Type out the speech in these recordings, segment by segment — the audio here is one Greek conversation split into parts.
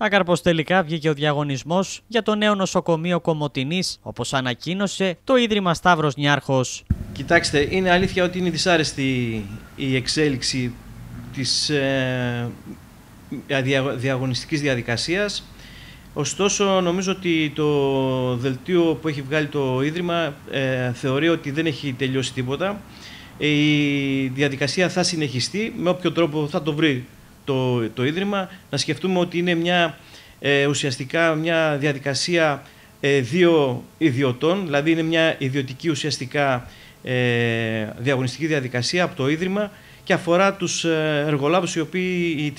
Άκαρπος τελικά βγήκε ο διαγωνισμός για το νέο νοσοκομείο Κομωτινής, όπως ανακοίνωσε το Ίδρυμα Σταύρος Νιάρχος. Κοιτάξτε, είναι αλήθεια ότι είναι δυσάρεστη η εξέλιξη της ε, διαγωνιστικής διαδικασίας. Ωστόσο, νομίζω ότι το δελτίο που έχει βγάλει το Ίδρυμα ε, θεωρεί ότι δεν έχει τελειώσει τίποτα. Η διαδικασία θα συνεχιστεί, με όποιο τρόπο θα το βρει το, το Ίδρυμα, να σκεφτούμε ότι είναι μια, ε, ουσιαστικά μια διαδικασία ε, δύο ιδιωτών, δηλαδή είναι μια ιδιωτική ουσιαστικά ε, διαγωνιστική διαδικασία από το Ίδρυμα και αφορά τους ε, εργολάβους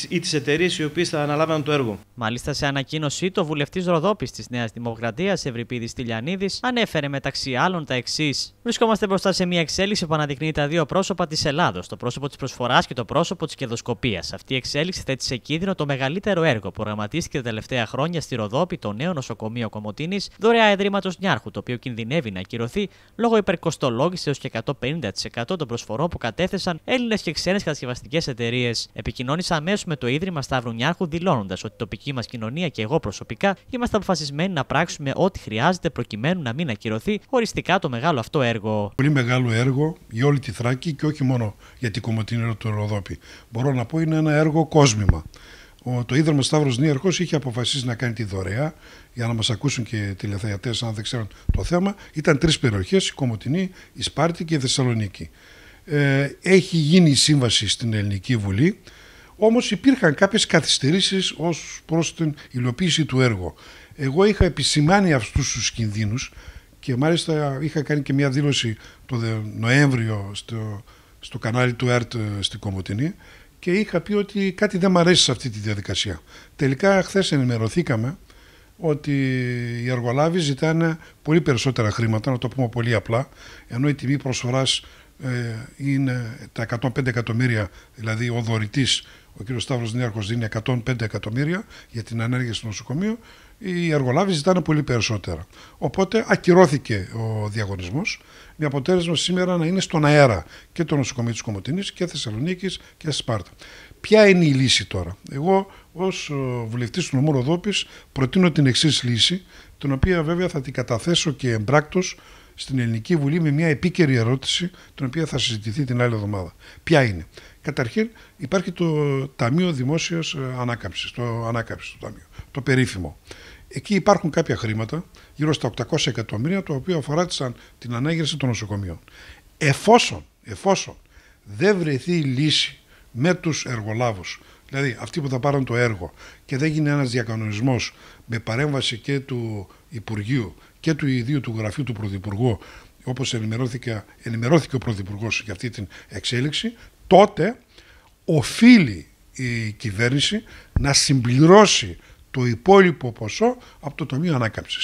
ή τις εταιρείες οι οποίες θα αναλάβαν το έργο. Μάλιστα, σε ανακοίνωσή του, ο βουλευτής Ροδόπης της Νέας Δημοκρατίας, Ευρυπίδης Τηλιανίδης, ανέφερε μεταξύ άλλων τα εξής. Βρισκόμαστε μπροστά σε μια εξέλιξη που αναδεικνύει τα δύο πρόσωπα της Ελλάδος, το πρόσωπο της προσφοράς και το πρόσωπο της κερδοσκοπίας. Αυτή η εξέλιξη θέτει σε κίνδυνο το μεγαλύτερο έργο που προγραμματίστηκε τα τελευταία χρόνια στη Ροδόπη, το νέο νοσοκομείο Κομωτίνης, δωρεά Ιδρύματος Νιάρχου, το οποίο κινδυνεύει να ακυρωθεί λόγω υπερκοστολόγησης έως και 150% των προσφορών που κατέθεσαν Έλληνες και ξένες κατασκευαστικές εταιρείες. Επικοινώνησα αμέσως με το Ίδρυμα Νιάρχου δηλώνοντας ότι η τοπική μας κοινωνία και εγώ προσωπικά είμαστε αποφασισμένοι να πράξουμε ό,τι χρειάζεται προκειμένου να μην ακυρωθεί οριστικά το μεγάλο αυτό έργο. Πολύ μεγάλο έργο για όλη τη Θράκη και όχι μόνο για την Κομωτινή του Ροδόπη. Μπορώ να πω είναι ένα έργο κόσμημα. το Ίδρυμα Σταύρος Νίαρχος είχε αποφασίσει να κάνει τη δωρεά για να μας ακούσουν και τηλεθεατές, αν δεν ξέρουν το θέμα. Ήταν τρεις περιοχές, η Κομωτινή, η Σπάρτη και η Θεσσαλονίκη. Ε, έχει γίνει η σύμβαση στην Ελληνική Βουλή, όμως υπήρχαν κάποιες καθυστερήσεις ως προς την υλοποίηση του έργου. Εγώ είχα επισημάνει αυτούς τους κινδύνους και μάλιστα είχα κάνει και μια δήλωση το Νοέμβριο στο, στο κανάλι του ΕΡΤ ε, στην Κομωτινή και είχα πει ότι κάτι δεν μου αρέσει σε αυτή τη διαδικασία. Τελικά χθες ενημερωθήκαμε ότι οι εργολάβοι ζητάνε πολύ περισσότερα χρήματα, να το πούμε πολύ απλά, ενώ η τιμή προσφοράς ε, είναι τα 105 εκατομμύρια, δηλαδή ο δωρητής, ο κ. Σταύρος Νιάρχο, δίνει 105 εκατομμύρια για την ανέργεια στο νοσοκομείο, οι εργολάβοι ζητάνε πολύ περισσότερα. Οπότε ακυρώθηκε ο διαγωνισμός, με αποτέλεσμα σήμερα να είναι στον αέρα και το νοσοκομείο της Κομωτινής και Θεσσαλονίκης και Σπάρτα. Ποια είναι η λύση τώρα. Εγώ ως ε, βουλευτής του νομού προτείνω την εξής λύση, την οποία βέβαια θα την καταθέσω και εμπράκτος στην Ελληνική Βουλή με μια επίκαιρη ερώτηση, την οποία θα συζητηθεί την άλλη εβδομάδα. Ποια είναι. Καταρχήν υπάρχει το Ταμείο Δημόσιας ε, Ανάκαμψης, το Ανάκαμψης του Ταμείο, το περίφημο. Εκεί υπάρχουν κάποια χρήματα, γύρω στα 800 εκατομμύρια, τα οποία αφορά την ανάγερση των νοσοκομείων. Εφόσον, εφόσον δεν βρεθεί λύση με τους εργολάβους, δηλαδή αυτοί που θα πάρουν το έργο και δεν γίνει ένας διακανονισμός με παρέμβαση και του Υπουργείου και του ιδίου του γραφείου του Πρωθυπουργού, όπως ενημερώθηκε, ενημερώθηκε ο Πρωθυπουργός για αυτή την εξέλιξη, τότε οφείλει η κυβέρνηση να συμπληρώσει το υπόλοιπο ποσό από το Ταμείο Ανάκαμψης.